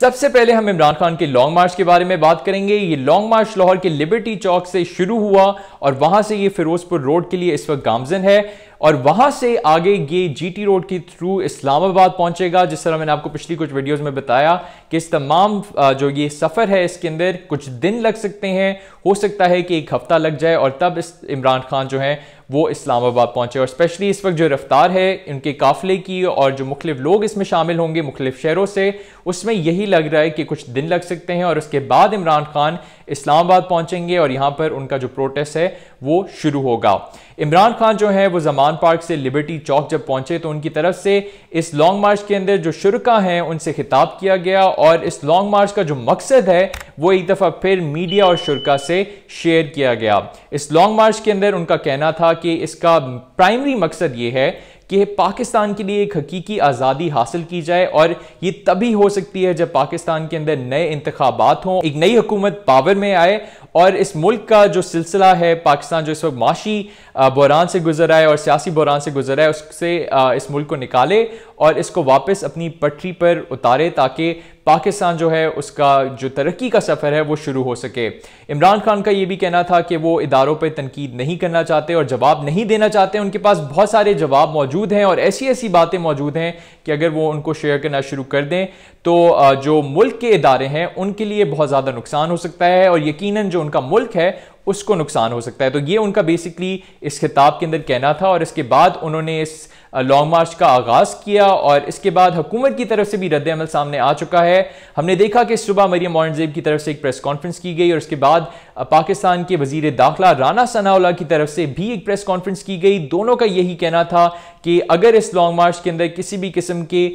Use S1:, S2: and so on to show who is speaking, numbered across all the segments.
S1: सबसे पहले हम इमरान खान के लॉन्ग मार्च के बारे में बात करेंगे ये लॉन्ग मार्च लाहौर के लिबर्टी चौक से शुरू हुआ और वहां से ये फिरोजपुर रोड के लिए इस वक्त गामजन है और वहां से आगे ये जीटी रोड के थ्रू इस्लामाबाद पहुंचेगा जिस तरह मैंने आपको पिछली कुछ वीडियोस में बताया कि इस तमाम जो ये सफ़र है इसके अंदर कुछ दिन लग सकते हैं हो सकता है कि एक हफ्ता लग जाए और तब इस इमरान खान जो है वो इस्लामाबाद पहुंचे और स्पेशली इस वक्त जो रफ्तार है उनके काफिले की और जो मुख्तु लोग इसमें शामिल होंगे मुख्तु शहरों से उसमें यही लग रहा है कि कुछ दिन लग सकते हैं और उसके बाद इमरान खान इस्लामाबाद पहुंचेंगे और यहाँ पर उनका जो प्रोटेस्ट है वो शुरू होगा इमरान खान जो है वो जमान पार्क से लिबर्टी चौक जब पहुंचे तो उनकी तरफ से इस लॉन्ग मार्च के अंदर जो शुरा हैं उनसे खिताब किया गया और इस लॉन्ग मार्च का जो मकसद है वो एक दफ़ा फिर मीडिया और शुरा से शेयर किया गया इस लॉन्ग मार्च के अंदर उनका कहना था कि इसका प्राइमरी मकसद ये है कि पाकिस्तान के लिए एक हकीकी आज़ादी हासिल की जाए और ये तभी हो सकती है जब पाकिस्तान के अंदर नए इंतबात हों एक नई हुकूमत पावर में आए और इस मुल्क का जो सिलसिला है पाकिस्तान जो इस वक्त माशी बहरान से गुजर है और सियासी बहरान से गुजर है उससे इस मुल्क को निकाले और इसको वापस अपनी पटरी पर उतारे ताकि पाकिस्तान जो है उसका जो तरक्की का सफ़र है वो शुरू हो सके इमरान खान का ये भी कहना था कि वो इदारों पर तनकीद नहीं करना चाहते और जवाब नहीं देना चाहते उनके पास बहुत सारे जवाब मौजूद हैं और ऐसी ऐसी बातें मौजूद हैं कि अगर वो उनको शेयर करना शुरू कर दें तो जो मुल्क के इदारे हैं उनके लिए बहुत ज़्यादा नुकसान हो सकता है और यकीनन जो उनका मुल्क है उसको नुकसान हो सकता है तो ये उनका बेसिकली इस खिताब के अंदर कहना था और इसके बाद उन्होंने इस लॉन्ग मार्च का आगाज़ किया और इसके बाद हुकूमत की तरफ से भी रद्दमल सामने आ चुका है हमने देखा कि सुबह मरियम औरंगजेब की तरफ से एक प्रेस कॉन्फ्रेंस की गई और इसके बाद पाकिस्तान के वजीर दाखिला राना सनाउल्ला की तरफ से भी एक प्रेस कॉन्फ्रेंस की गई दोनों का यही कहना था कि अगर इस लॉन्ग मार्च के अंदर किसी भी किस्म के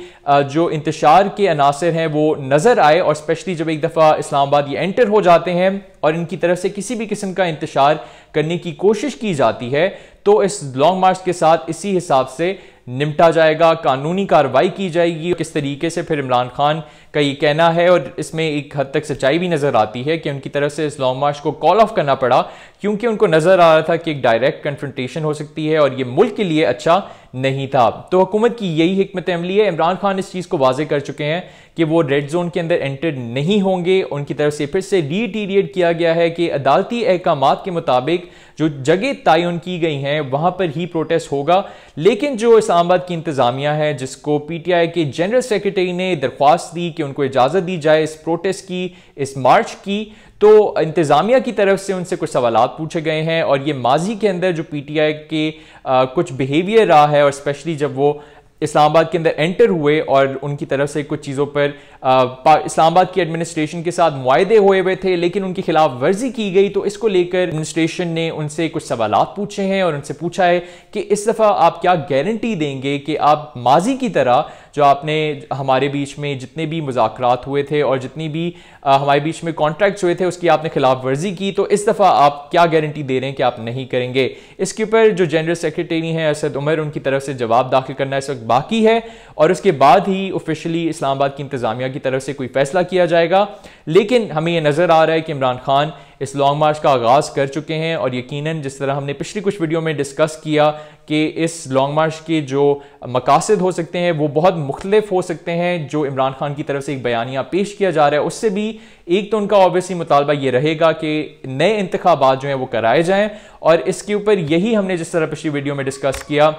S1: जो इंतशार के अनासर हैं वो नज़र आए और स्पेशली जब एक दफ़ा इस्लामाबाद ये एंटर हो जाते हैं और इनकी तरफ से किसी भी किस्म का इंतशार करने की कोशिश की जाती है तो इस लॉन्ग मार्च के साथ इसी हिसाब से निपटा जाएगा कानूनी कार्रवाई की जाएगी किस तरीके से फिर इमरान खान का ये कहना है और इसमें एक हद तक सच्चाई भी नज़र आती है कि उनकी तरफ से इस लॉन्ग मार्च को कॉल ऑफ करना पड़ा क्योंकि उनको नज़र आ रहा था कि एक डायरेक्ट कन्फ्रंटेशन हो सकती है और ये मुल्क के लिए अच्छा नहीं था तो हुकूमत की यही हमत अमली है इमरान खान इस चीज़ को वाजे कर चुके हैं कि वो रेड जोन के अंदर एंटर नहीं होंगे उनकी तरफ से फिर से रीटीरिएट किया गया है कि अदालती अहकाम के मुताबिक जो जगह तयन की गई हैं वहाँ पर ही प्रोटेस्ट होगा लेकिन जो इस्लामाबाद की इंतज़ामिया है जिसको पी टी आई के जनरल सेक्रेटरी ने दरख्वास्त दी कि उनको इजाज़त दी जाए इस प्रोटेस्ट की इस मार्च की तो इंतज़ामिया की तरफ से उनसे कुछ सवाल पूछे गए हैं और ये माजी के अंदर जो पी टी आई के आ, कुछ बिहेवियर रहा है और स्पेशली जब वो इस्लामाबाद के अंदर एंटर हुए और उनकी तरफ से कुछ चीज़ों पर इस्लामाबाद की एडमिनिस्ट्रेशन के साथ मुआदे हुए हुए थे लेकिन उनकी खिलाफ वर्जी की गई तो इसको लेकर एडमिनिस्ट्रेशन ने उनसे कुछ सवाल पूछे हैं और उनसे पूछा है कि इस दफ़ा आप क्या गारंटी देंगे कि आप माजी की तरह जो आपने हमारे बीच में जितने भी मुजात हुए थे और जितनी भी आ, हमारे बीच में कॉन्ट्रैक्ट्स हुए थे उसकी आपने खिलाफ वर्जी की तो इस दफ़ा आप क्या गारंटी दे रहे हैं कि आप नहीं करेंगे इसके ऊपर जो जनरल सेक्रेटरी हैं असद उमर उनकी तरफ से जवाब दाखिल करना इस वक्त बाकी है और उसके बाद ही ऑफिशली इस्लामाबाद की इंतज़ामिया की तरफ से कोई फैसला किया जाएगा लेकिन हमें यह नज़र आ रहा है कि इमरान खान इस लॉन्ग मार्च का आगाज़ कर चुके हैं और यकीनन जिस तरह हमने पिछली कुछ वीडियो में डिस्कस किया कि इस लॉन्ग मार्च के जो मकासद हो सकते हैं वो बहुत मुख्तलिफ हो सकते हैं जो इमरान खान की तरफ से एक बयानिया पेश किया जा रहा है उससे भी एक तो उनका ऑब्वियसली मुतालबा ये रहेगा कि नए इंतबात जो हैं वो कराए जाएँ और इसके ऊपर यही हमने जिस तरह पिछली वीडियो में डिस्कस किया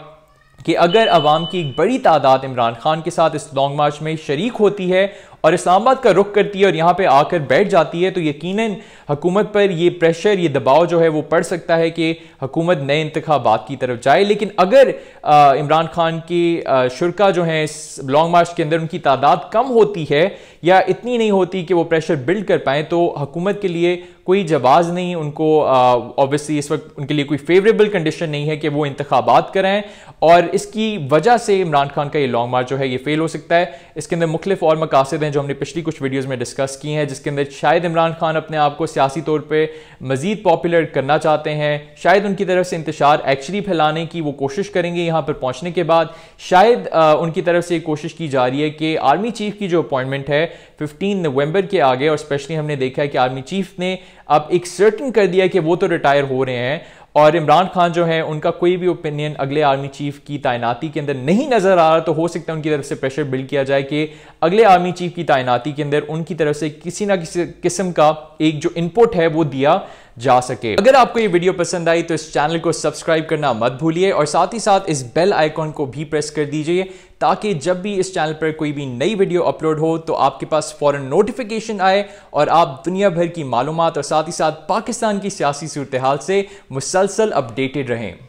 S1: कि अगर आवाम की एक बड़ी तादाद इमरान खान के साथ इस लॉन्ग मार्च में शरीक होती है और इस्लामाबाद का रुख करती है और यहाँ पे आकर बैठ जाती है तो यकीन हकूमत पर ये प्रेशर ये दबाव जो है वो पड़ सकता है कि हकूमत नए इंतबात की तरफ जाए लेकिन अगर इमरान खान की शुरा जो हैं इस लॉन्ग मार्च के अंदर उनकी तादाद कम होती है या इतनी नहीं होती कि वो प्रेशर बिल्ड कर पाए तो हकूमत के लिए कोई जवाब नहीं उनको ऑब्वियसली इस वक्त उनके लिए कोई फेवरेबल कंडीशन नहीं है कि वो इंतबात कराएं और इसकी वजह से इमरान खान का ये लॉन्ग मार्च जो है ये फेल हो सकता है इसके अंदर मुख्तफ और मकासद हैं जो हमने पिछली कुछ वीडियोज़ में डिस्कस की हैं जिसके अंदर शायद इमरान खान अपने आप को सियासी तौर पर मज़ीद पॉपुलर करना चाहते हैं शायद उनकी तरफ से इंतजार एक्चुअली फैलाने की वो कोशिश करेंगे यहाँ पर पहुँचने के बाद शायद आ, उनकी तरफ से कोशिश की जा रही है कि आर्मी चीफ की जो अपॉइंटमेंट है 15 नवंबर के आगे और स्पेशली हमने देखा है कि आर्मी चीफ ने अब एक सर्टन कर दिया कि वो तो रिटायर हो रहे हैं और इमरान खान जो है उनका कोई भी ओपिनियन अगले आर्मी चीफ की तैनाती के अंदर नहीं नजर आ रहा तो हो सकता है उनकी तरफ से प्रेशर बिल्ड किया जाए कि अगले आर्मी चीफ की तैनाती के अंदर उनकी तरफ से किसी ना किसी किस्म का एक जो इनपुट है वो दिया जा सके अगर आपको ये वीडियो पसंद आई तो इस चैनल को सब्सक्राइब करना मत भूलिए और साथ ही साथ इस बेल आइकॉन को भी प्रेस कर दीजिए ताकि जब भी इस चैनल पर कोई भी नई वीडियो अपलोड हो तो आपके पास फ़ौरन नोटिफिकेशन आए और आप दुनिया भर की मालूम और साथ ही साथ पाकिस्तान की सियासी सूरत हाल से मुसलसल अपडेटेड रहें